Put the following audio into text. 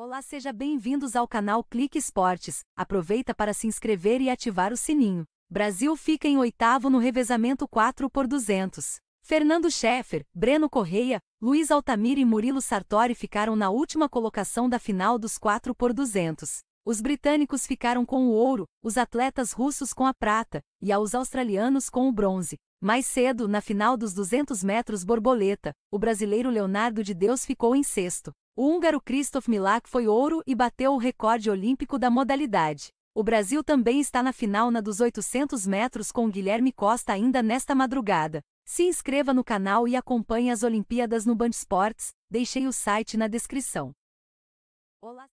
Olá, seja bem-vindos ao canal Clique Esportes. Aproveita para se inscrever e ativar o sininho. Brasil fica em oitavo no revezamento 4 por 200. Fernando Scheffer, Breno Correia, Luiz Altamir e Murilo Sartori ficaram na última colocação da final dos 4 por 200. Os britânicos ficaram com o ouro, os atletas russos com a prata e aos australianos com o bronze. Mais cedo, na final dos 200 metros borboleta, o brasileiro Leonardo de Deus ficou em sexto. O húngaro Krzysztof Milak foi ouro e bateu o recorde olímpico da modalidade. O Brasil também está na final na dos 800 metros com Guilherme Costa ainda nesta madrugada. Se inscreva no canal e acompanhe as Olimpíadas no Band Esportes, deixei o site na descrição. Olá.